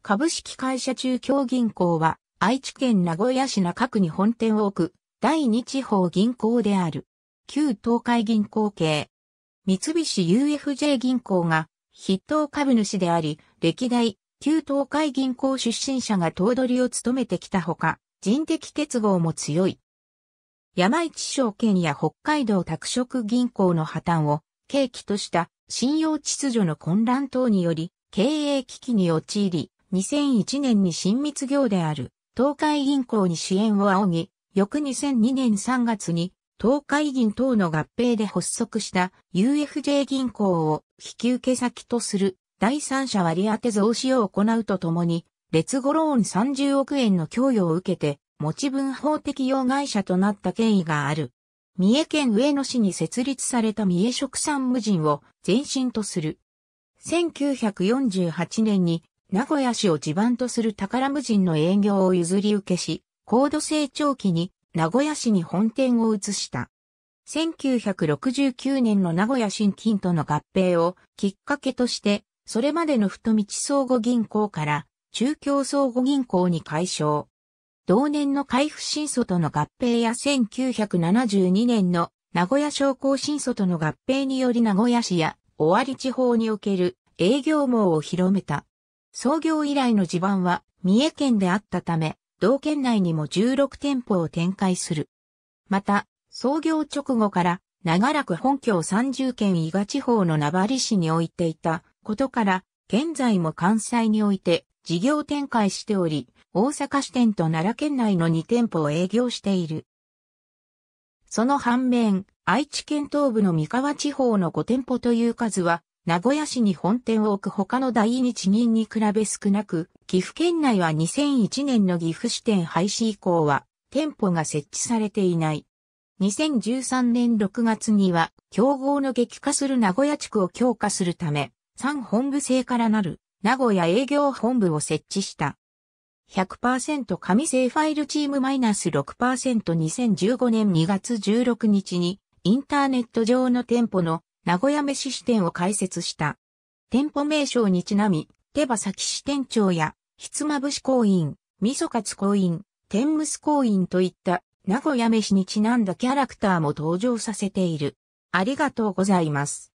株式会社中京銀行は、愛知県名古屋市中区に本店を置く、第二地方銀行である。旧東海銀行系。三菱 UFJ 銀行が、筆頭株主であり、歴代、旧東海銀行出身者が頭取を務めてきたほか、人的結合も強い。山一証券や北海道拓殖銀行の破綻を契機とした信用秩序の混乱等により経営危機に陥り、2001年に親密業である東海銀行に支援を仰ぎ、翌2002年3月に東海銀等の合併で発足した UFJ 銀行を引受先とする第三者割当増資を行うとともに、劣後ローン30億円の供与を受けて、持ち分法適用会社となった経緯がある。三重県上野市に設立された三重食産無人を前身とする。1948年に名古屋市を地盤とする宝無人の営業を譲り受けし、高度成長期に名古屋市に本店を移した。1969年の名古屋新金との合併をきっかけとして、それまでの太道相互銀行から中京相互銀行に解消。同年の海府新祖との合併や1972年の名古屋商工新祖との合併により名古屋市や尾張地方における営業網を広めた。創業以来の地盤は三重県であったため、同県内にも16店舗を展開する。また、創業直後から長らく本郷30県伊賀地方の名張市に置いていたことから、現在も関西において事業展開しており、大阪支店と奈良県内の2店舗を営業している。その反面、愛知県東部の三河地方の5店舗という数は名古屋市に本店を置く他の第二地銀に比べ少なく、岐阜県内は2001年の岐阜支店廃止以降は、店舗が設置されていない。2013年6月には、競合の激化する名古屋地区を強化するため、3本部制からなる、名古屋営業本部を設置した。100%紙製ファイルチームマイナス 6%2015 年2月16日に、インターネット上の店舗の名古屋めし支店を開設した。店舗名称にちなみ、手羽先支店長や、ひつまぶし工員、味噌つ、コイ員、天むす公員といった名古屋飯にちなんだキャラクターも登場させている。ありがとうございます。